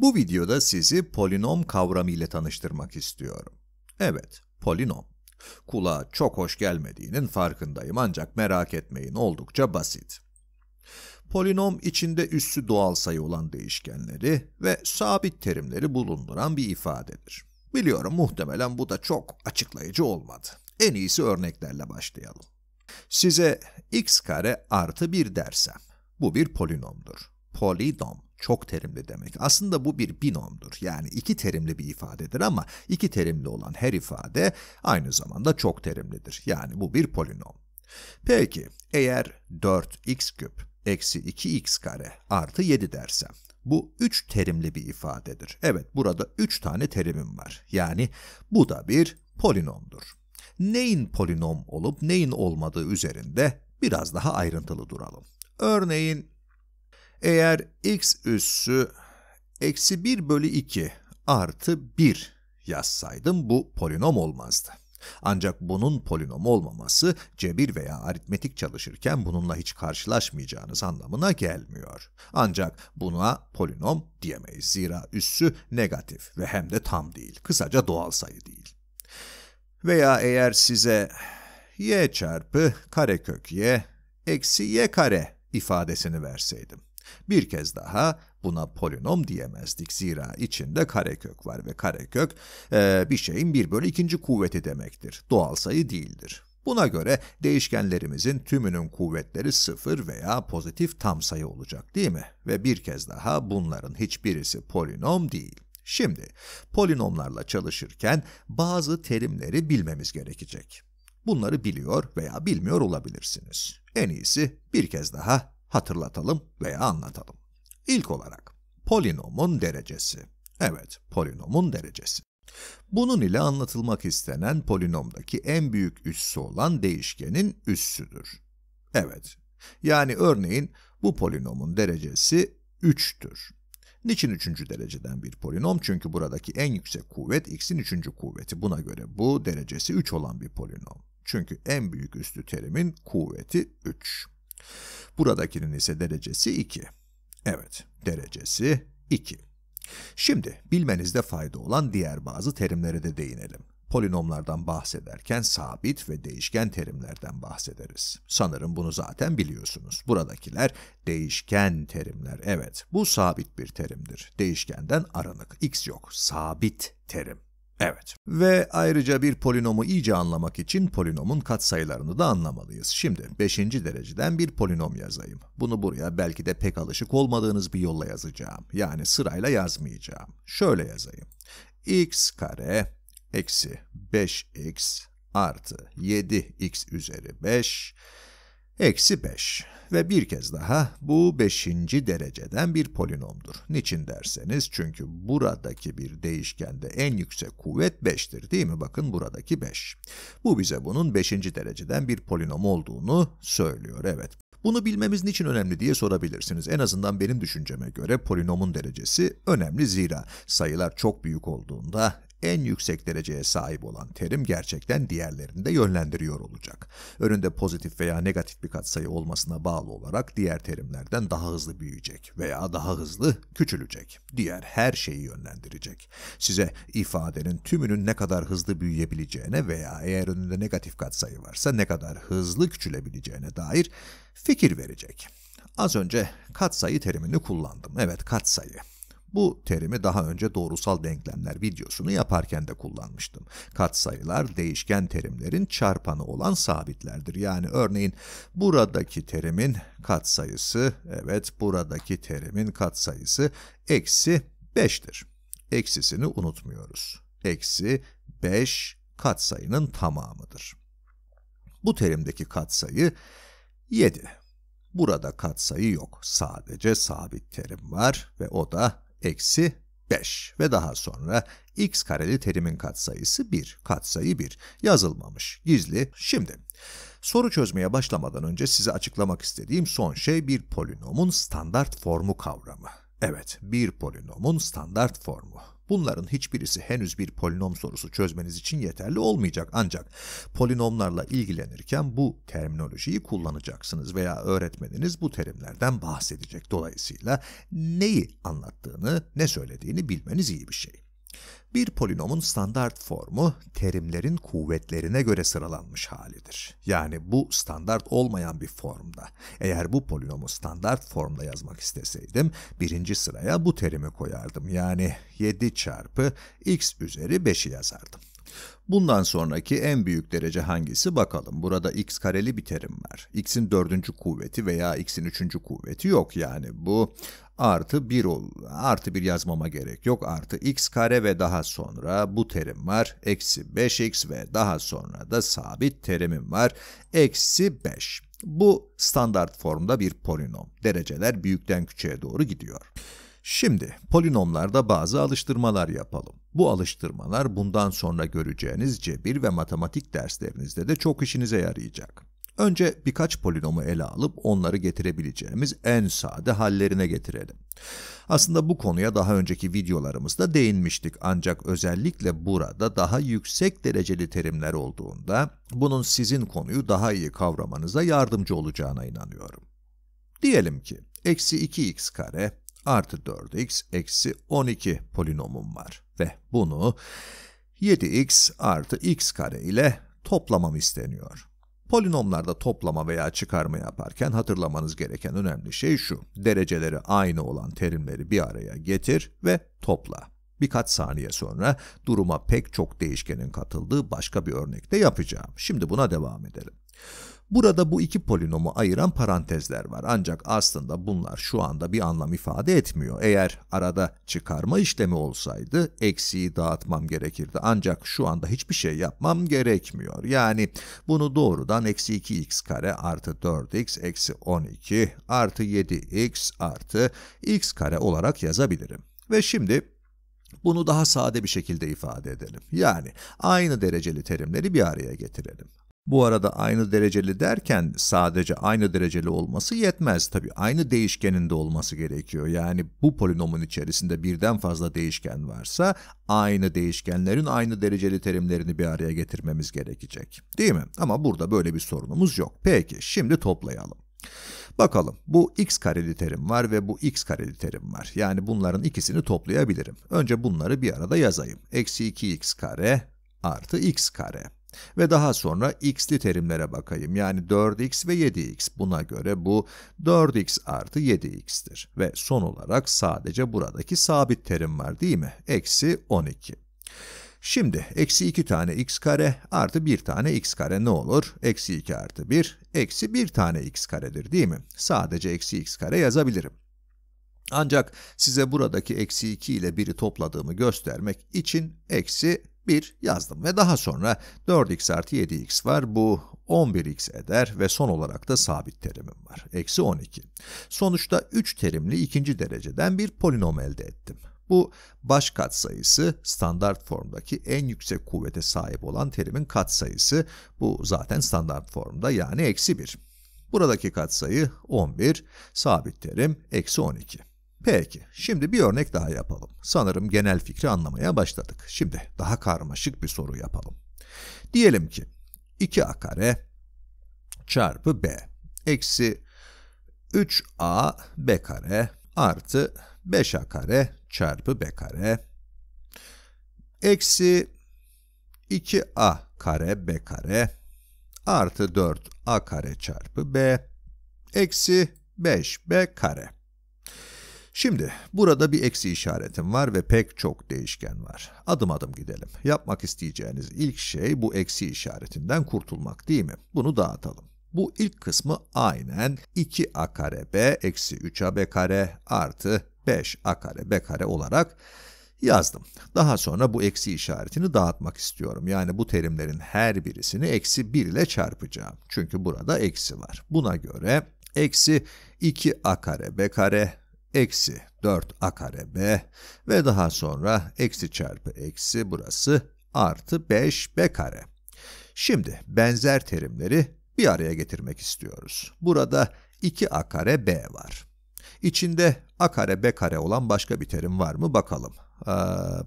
Bu videoda sizi polinom kavramı ile tanıştırmak istiyorum. Evet, polinom. Kulağa çok hoş gelmediğinin farkındayım ancak merak etmeyin oldukça basit. Polinom içinde üssü doğal sayı olan değişkenleri ve sabit terimleri bulunduran bir ifadedir. Biliyorum muhtemelen bu da çok açıklayıcı olmadı. En iyisi örneklerle başlayalım. Size x kare artı 1 dersem, bu bir polinomdur. Polinom çok terimli demek. Aslında bu bir binomdur. Yani iki terimli bir ifadedir ama iki terimli olan her ifade aynı zamanda çok terimlidir. Yani bu bir polinom. Peki eğer 4x küp eksi 2x kare artı 7 dersem bu 3 terimli bir ifadedir. Evet burada 3 tane terimim var. Yani bu da bir polinomdur. Neyin polinom olup neyin olmadığı üzerinde biraz daha ayrıntılı duralım. Örneğin eğer x üssü eksi 1 bölü 2 artı 1 yazsaydım bu polinom olmazdı. Ancak bunun polinom olmaması cebir veya aritmetik çalışırken bununla hiç karşılaşmayacağınız anlamına gelmiyor. Ancak buna polinom diyemeyiz zira üssü negatif ve hem de tam değil, kısaca doğal sayı değil. Veya eğer size y çarpı karekök y eksi y kare ifadesini verseydim. Bir kez daha buna polinom diyemezdik zira içinde karekök var ve karekök e, bir şeyin 1 bölü 2. kuvveti demektir. Doğal sayı değildir. Buna göre değişkenlerimizin tümünün kuvvetleri sıfır veya pozitif tam sayı olacak değil mi? Ve bir kez daha bunların hiçbirisi polinom değil. Şimdi polinomlarla çalışırken bazı terimleri bilmemiz gerekecek. Bunları biliyor veya bilmiyor olabilirsiniz. En iyisi bir kez daha hatırlatalım veya anlatalım. İlk olarak polinomun derecesi. Evet, polinomun derecesi. Bunun ile anlatılmak istenen polinomdaki en büyük üssü olan değişkenin üssüdür. Evet, yani örneğin bu polinomun derecesi 3'tür. Niçin üçüncü dereceden bir polinom? Çünkü buradaki en yüksek kuvvet x'in üçüncü kuvveti. Buna göre bu derecesi 3 olan bir polinom. Çünkü en büyük üstü terimin kuvveti 3. Buradakinin ise derecesi 2. Evet, derecesi 2. Şimdi bilmenizde fayda olan diğer bazı terimlere de değinelim. Polinomlardan bahsederken sabit ve değişken terimlerden bahsederiz. Sanırım bunu zaten biliyorsunuz. Buradakiler değişken terimler. Evet, bu sabit bir terimdir. Değişkenden aranık, x yok. Sabit terim. Evet. Ve ayrıca bir polinomu iyice anlamak için polinomun katsayılarını da anlamalıyız. Şimdi 5. dereceden bir polinom yazayım. Bunu buraya belki de pek alışık olmadığınız bir yolla yazacağım. Yani sırayla yazmayacağım. Şöyle yazayım. x kare eksi 5x artı 7x üzeri 5 Eksi 5 ve bir kez daha bu beşinci dereceden bir polinomdur. Niçin derseniz çünkü buradaki bir değişkende en yüksek kuvvet 5'tir değil mi? Bakın buradaki 5. Bu bize bunun beşinci dereceden bir polinom olduğunu söylüyor, evet. Bunu bilmemiz niçin önemli diye sorabilirsiniz. En azından benim düşünceme göre polinomun derecesi önemli zira sayılar çok büyük olduğunda en yüksek dereceye sahip olan terim gerçekten diğerlerini de yönlendiriyor olacak. Önünde pozitif veya negatif bir katsayı olmasına bağlı olarak diğer terimlerden daha hızlı büyüyecek veya daha hızlı küçülecek. Diğer her şeyi yönlendirecek. Size ifadenin tümünün ne kadar hızlı büyüyebileceğine veya eğer önünde negatif katsayı varsa ne kadar hızlı küçülebileceğine dair fikir verecek. Az önce katsayı terimini kullandım. Evet katsayı. Bu terimi daha önce doğrusal denklemler videosunu yaparken de kullanmıştım. Katsayılar değişken terimlerin çarpanı olan sabitlerdir. Yani örneğin buradaki terimin katsayısı, evet buradaki terimin katsayısı eksi 5'tir. Eksisini unutmuyoruz. Eksi 5 katsayının tamamıdır. Bu terimdeki katsayı 7. Burada katsayı yok. Sadece sabit terim var ve o da eksi 5 ve daha sonra x kareli terimin katsayısı 1, katsayı 1 yazılmamış, gizli. Şimdi soru çözmeye başlamadan önce size açıklamak istediğim son şey bir polinomun standart formu kavramı. Evet, bir polinomun standart formu. Bunların hiçbirisi henüz bir polinom sorusu çözmeniz için yeterli olmayacak ancak polinomlarla ilgilenirken bu terminolojiyi kullanacaksınız veya öğretmeniniz bu terimlerden bahsedecek. Dolayısıyla neyi anlattığını, ne söylediğini bilmeniz iyi bir şey. Bir polinomun standart formu terimlerin kuvvetlerine göre sıralanmış halidir. Yani bu standart olmayan bir formda. Eğer bu polinomu standart formda yazmak isteseydim birinci sıraya bu terimi koyardım. Yani 7 çarpı x üzeri 5'i yazardım. Bundan sonraki en büyük derece hangisi bakalım. Burada x kareli bir terim var. x'in dördüncü kuvveti veya x'in üçüncü kuvveti yok yani bu artı 1 olur. Artı 1 yazmama gerek yok. Artı x kare ve daha sonra bu terim var. Eksi 5x ve daha sonra da sabit terimim var. Eksi 5. Bu standart formda bir polinom. Dereceler büyükten küçüğe doğru gidiyor. Şimdi polinomlarda bazı alıştırmalar yapalım. Bu alıştırmalar bundan sonra göreceğiniz cebir ve matematik derslerinizde de çok işinize yarayacak. Önce birkaç polinomu ele alıp onları getirebileceğimiz en sade hallerine getirelim. Aslında bu konuya daha önceki videolarımızda değinmiştik ancak özellikle burada daha yüksek dereceli terimler olduğunda bunun sizin konuyu daha iyi kavramanıza yardımcı olacağına inanıyorum. Diyelim ki eksi 2x kare artı 4x eksi 12 polinomum var ve bunu 7x artı x kare ile toplamam isteniyor. Polinomlarda toplama veya çıkarma yaparken hatırlamanız gereken önemli şey şu. Dereceleri aynı olan terimleri bir araya getir ve topla. Birkaç saniye sonra duruma pek çok değişkenin katıldığı başka bir örnekte yapacağım. Şimdi buna devam edelim. Burada bu iki polinomu ayıran parantezler var ancak aslında bunlar şu anda bir anlam ifade etmiyor. Eğer arada çıkarma işlemi olsaydı eksiği dağıtmam gerekirdi ancak şu anda hiçbir şey yapmam gerekmiyor. Yani bunu doğrudan eksi 2x kare artı 4x eksi 12 artı 7x artı x kare olarak yazabilirim. Ve şimdi bunu daha sade bir şekilde ifade edelim. Yani aynı dereceli terimleri bir araya getirelim. Bu arada aynı dereceli derken sadece aynı dereceli olması yetmez. Tabii aynı değişkenin de olması gerekiyor. Yani bu polinomun içerisinde birden fazla değişken varsa aynı değişkenlerin aynı dereceli terimlerini bir araya getirmemiz gerekecek. Değil mi? Ama burada böyle bir sorunumuz yok. Peki şimdi toplayalım. Bakalım bu x kareli terim var ve bu x kareli terim var. Yani bunların ikisini toplayabilirim. Önce bunları bir arada yazayım. Eksi 2x kare artı x kare. Ve daha sonra x'li terimlere bakayım. Yani 4x ve 7x. Buna göre bu 4x artı 7x'tir. Ve son olarak sadece buradaki sabit terim var değil mi? Eksi 12. Şimdi eksi 2 tane x kare artı 1 tane x kare ne olur? Eksi 2 artı 1, eksi 1 tane x karedir değil mi? Sadece eksi x kare yazabilirim. Ancak size buradaki eksi 2 ile 1'i topladığımı göstermek için eksi 1 yazdım ve daha sonra 4x artı 7x var. Bu 11x eder ve son olarak da sabit terimim var. Eksi 12. Sonuçta 3 terimli ikinci dereceden bir polinom elde ettim. Bu baş katsayısı standart formdaki en yüksek kuvvete sahip olan terimin katsayısı. Bu zaten standart formda yani eksi 1. Buradaki katsayı 11, sabit terim eksi 12. Peki, şimdi bir örnek daha yapalım. Sanırım genel fikri anlamaya başladık. Şimdi daha karmaşık bir soru yapalım. Diyelim ki 2a kare çarpı b eksi 3a b kare artı 5a kare çarpı b kare eksi 2a kare b kare artı 4a kare çarpı b eksi 5b kare. Şimdi burada bir eksi işaretim var ve pek çok değişken var. Adım adım gidelim. Yapmak isteyeceğiniz ilk şey bu eksi işaretinden kurtulmak değil mi? Bunu dağıtalım. Bu ilk kısmı aynen 2a kare b eksi 3ab kare artı 5a kare b kare olarak yazdım. Daha sonra bu eksi işaretini dağıtmak istiyorum. Yani bu terimlerin her birisini eksi 1 ile çarpacağım. Çünkü burada eksi var. Buna göre eksi 2a kare b kare eksi 4 a kare b ve daha sonra eksi çarpı eksi burası artı 5 b kare. Şimdi benzer terimleri bir araya getirmek istiyoruz. Burada 2 a kare b var. İçinde a kare b kare olan başka bir terim var mı bakalım. Ee,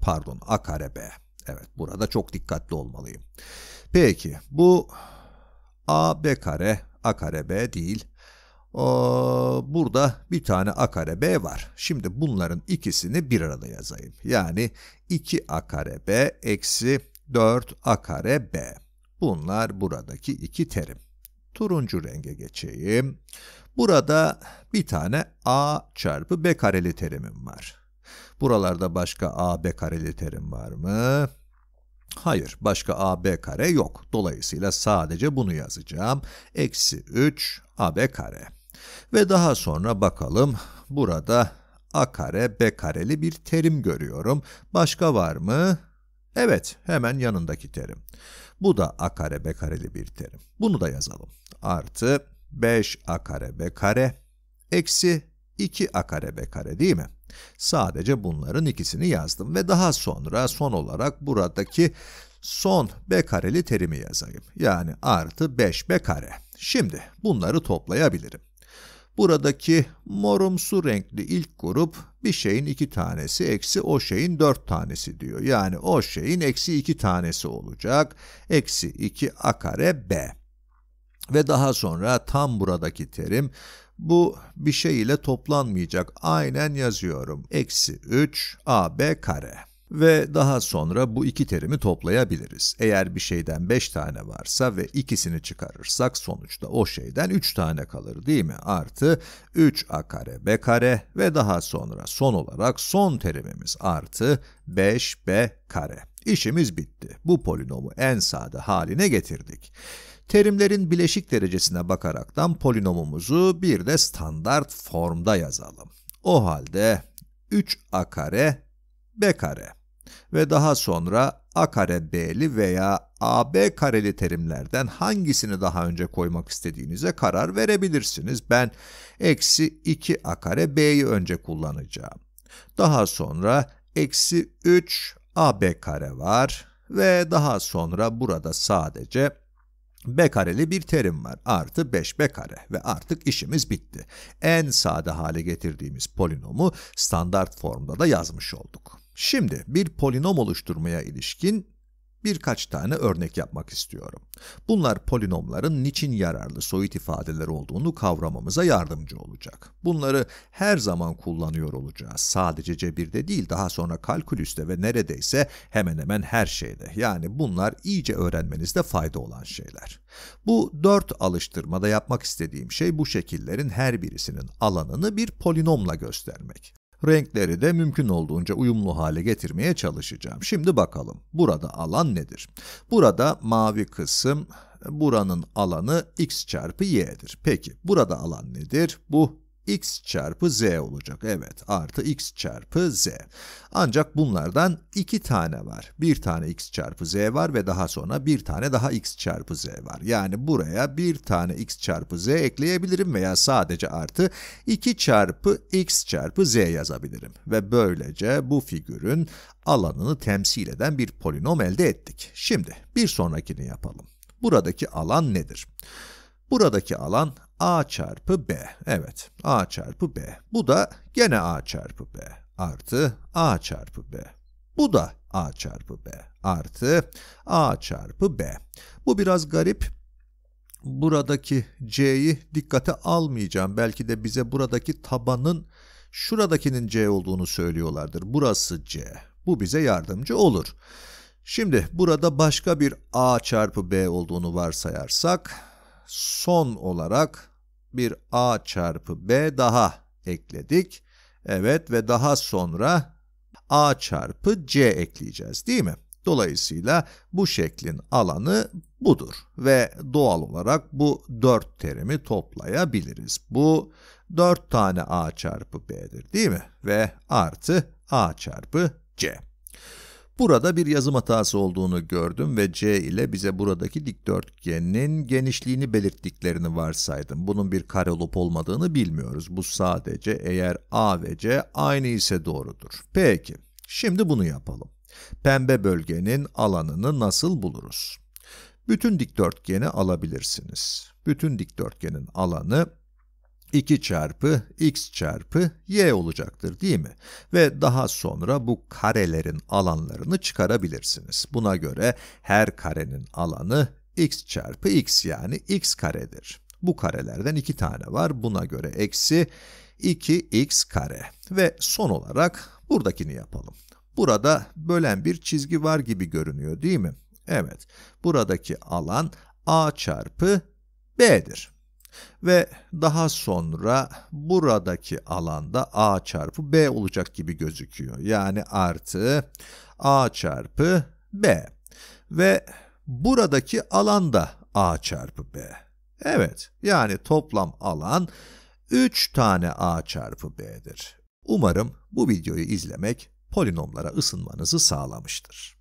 pardon a kare b. Evet burada çok dikkatli olmalıyım. Peki bu a b kare a kare b değil Aa, burada bir tane a kare b var. Şimdi bunların ikisini bir arada yazayım. Yani 2 a kare b eksi 4 a kare b. Bunlar buradaki iki terim. Turuncu renge geçeyim. Burada bir tane a çarpı b kareli terimim var. Buralarda başka a b kareli terim var mı? Hayır, başka a b kare yok. Dolayısıyla sadece bunu yazacağım. Eksi 3 a b kare. Ve daha sonra bakalım burada a kare b kareli bir terim görüyorum. Başka var mı? Evet, hemen yanındaki terim. Bu da a kare b kareli bir terim. Bunu da yazalım. Artı 5 a kare b kare eksi 2 a kare b kare değil mi? Sadece bunların ikisini yazdım ve daha sonra son olarak buradaki son b kareli terimi yazayım. Yani artı 5b kare. Şimdi bunları toplayabilirim. Buradaki morumsu renkli ilk grup bir şeyin iki tanesi eksi o şeyin dört tanesi diyor. Yani o şeyin eksi iki tanesi olacak. Eksi iki a kare b. Ve daha sonra tam buradaki terim bu bir şey ile toplanmayacak. Aynen yazıyorum. Eksi 3 ab kare. Ve daha sonra bu iki terimi toplayabiliriz. Eğer bir şeyden 5 tane varsa ve ikisini çıkarırsak sonuçta o şeyden 3 tane kalır değil mi? Artı 3a kare b kare ve daha sonra son olarak son terimimiz artı 5b kare. İşimiz bitti. Bu polinomu en sade haline getirdik. Terimlerin bileşik derecesine bakaraktan polinomumuzu bir de standart formda yazalım. O halde 3a kare b kare ve daha sonra a kare b'li veya ab kareli terimlerden hangisini daha önce koymak istediğinize karar verebilirsiniz. Ben eksi 2 a kare b'yi önce kullanacağım. Daha sonra eksi 3 ab kare var ve daha sonra burada sadece b kareli bir terim var. Artı 5b kare ve artık işimiz bitti. En sade hale getirdiğimiz polinomu standart formda da yazmış olduk. Şimdi bir polinom oluşturmaya ilişkin birkaç tane örnek yapmak istiyorum. Bunlar polinomların niçin yararlı soyut ifadeler olduğunu kavramamıza yardımcı olacak. Bunları her zaman kullanıyor olacağız. Sadece cebirde değil, daha sonra kalkülüste ve neredeyse hemen hemen her şeyde. Yani bunlar iyice öğrenmenizde fayda olan şeyler. Bu dört alıştırmada yapmak istediğim şey bu şekillerin her birisinin alanını bir polinomla göstermek. Renkleri de mümkün olduğunca uyumlu hale getirmeye çalışacağım. Şimdi bakalım burada alan nedir? Burada mavi kısım buranın alanı x çarpı y'dir. Peki burada alan nedir? Bu x çarpı z olacak. Evet artı x çarpı z. Ancak bunlardan iki tane var. Bir tane x çarpı z var ve daha sonra bir tane daha x çarpı z var. Yani buraya bir tane x çarpı z ekleyebilirim veya sadece artı 2 çarpı x çarpı z yazabilirim. Ve böylece bu figürün alanını temsil eden bir polinom elde ettik. Şimdi bir sonrakini yapalım. Buradaki alan nedir? Buradaki alan a çarpı b. Evet, a çarpı b. Bu da gene a çarpı b artı a çarpı b. Bu da a çarpı b artı a çarpı b. Bu biraz garip. Buradaki c'yi dikkate almayacağım. Belki de bize buradaki tabanın şuradakinin c olduğunu söylüyorlardır. Burası c. Bu bize yardımcı olur. Şimdi burada başka bir a çarpı b olduğunu varsayarsak son olarak bir a çarpı b daha ekledik. Evet ve daha sonra a çarpı c ekleyeceğiz değil mi? Dolayısıyla bu şeklin alanı budur ve doğal olarak bu 4 terimi toplayabiliriz. Bu 4 tane a çarpı b'dir değil mi? Ve artı a çarpı c. Burada bir yazım hatası olduğunu gördüm ve C ile bize buradaki dikdörtgenin genişliğini belirttiklerini varsaydım. Bunun bir kare olup olmadığını bilmiyoruz. Bu sadece eğer A ve C aynı ise doğrudur. Peki, şimdi bunu yapalım. Pembe bölgenin alanını nasıl buluruz? Bütün dikdörtgeni alabilirsiniz. Bütün dikdörtgenin alanı 2 çarpı x çarpı y olacaktır değil mi? Ve daha sonra bu karelerin alanlarını çıkarabilirsiniz. Buna göre her karenin alanı x çarpı x yani x karedir. Bu karelerden iki tane var. Buna göre eksi 2x kare. Ve son olarak buradakini yapalım. Burada bölen bir çizgi var gibi görünüyor değil mi? Evet. Buradaki alan a çarpı b'dir. Ve daha sonra buradaki alanda a çarpı b olacak gibi gözüküyor. Yani artı a çarpı b. Ve buradaki alanda a çarpı b. Evet, yani toplam alan 3 tane a çarpı b'dir. Umarım bu videoyu izlemek polinomlara ısınmanızı sağlamıştır.